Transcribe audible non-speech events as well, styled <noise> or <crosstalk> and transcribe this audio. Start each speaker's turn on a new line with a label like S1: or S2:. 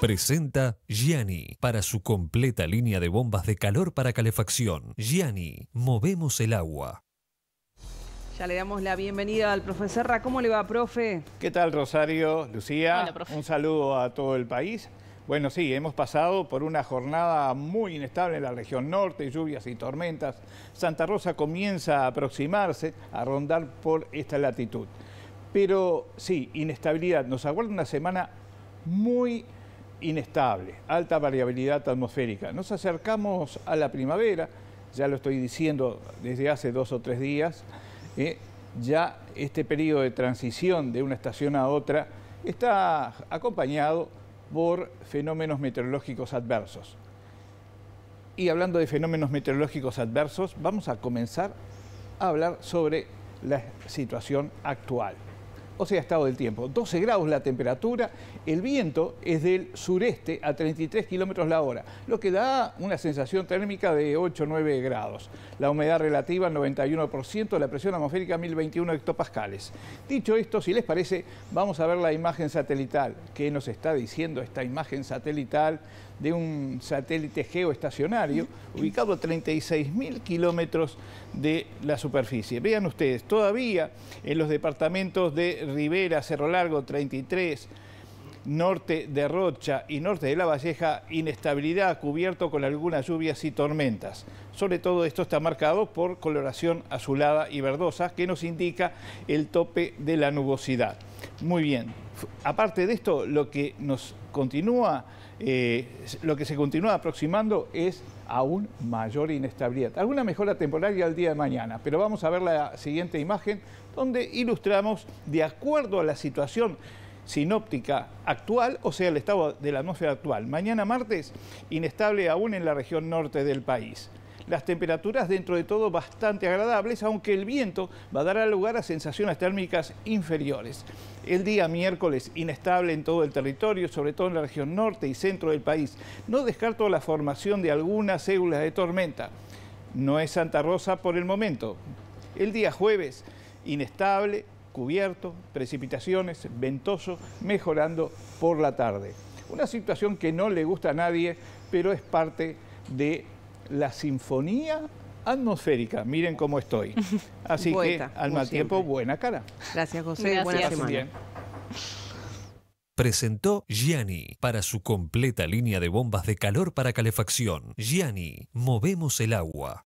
S1: Presenta Gianni para su completa línea de bombas de calor para calefacción. Gianni, movemos el agua. Ya le damos la bienvenida al profesor Serra. ¿Cómo le va, profe?
S2: ¿Qué tal, Rosario, Lucía? profe. Un saludo a todo el país. Bueno, sí, hemos pasado por una jornada muy inestable en la región norte, lluvias y tormentas. Santa Rosa comienza a aproximarse, a rondar por esta latitud. Pero sí, inestabilidad. Nos aguarda una semana muy inestable, alta variabilidad atmosférica. Nos acercamos a la primavera, ya lo estoy diciendo desde hace dos o tres días, eh, ya este periodo de transición de una estación a otra está acompañado por fenómenos meteorológicos adversos. Y hablando de fenómenos meteorológicos adversos, vamos a comenzar a hablar sobre la situación actual o sea, estado del tiempo. 12 grados la temperatura, el viento es del sureste a 33 kilómetros la hora, lo que da una sensación térmica de 8 9 grados. La humedad relativa 91%, la presión atmosférica 1021 hectopascales. Dicho esto, si les parece, vamos a ver la imagen satelital. ¿Qué nos está diciendo esta imagen satelital de un satélite geoestacionario ubicado a 36.000 kilómetros de la superficie? Vean ustedes, todavía en los departamentos de Rivera, Cerro Largo 33, norte de Rocha y norte de La Valleja, inestabilidad cubierto con algunas lluvias y tormentas. Sobre todo esto está marcado por coloración azulada y verdosa que nos indica el tope de la nubosidad. Muy bien. Aparte de esto, lo que nos continúa, eh, lo que se continúa aproximando es aún mayor inestabilidad. Alguna mejora temporal ya al día de mañana, pero vamos a ver la siguiente imagen donde ilustramos de acuerdo a la situación sinóptica actual, o sea, el estado de la atmósfera actual. Mañana martes, inestable aún en la región norte del país las temperaturas dentro de todo bastante agradables, aunque el viento va a dar lugar a sensaciones térmicas inferiores. El día miércoles inestable en todo el territorio, sobre todo en la región norte y centro del país. No descarto la formación de algunas células de tormenta. No es Santa Rosa por el momento. El día jueves inestable, cubierto, precipitaciones, ventoso, mejorando por la tarde. Una situación que no le gusta a nadie, pero es parte de la sinfonía atmosférica. Miren cómo estoy. <laughs> Así que al mal tiempo, buena cara. Gracias, José. Buena semana. Bien.
S1: Presentó Gianni para su completa línea de bombas de calor para calefacción. Gianni, movemos el agua.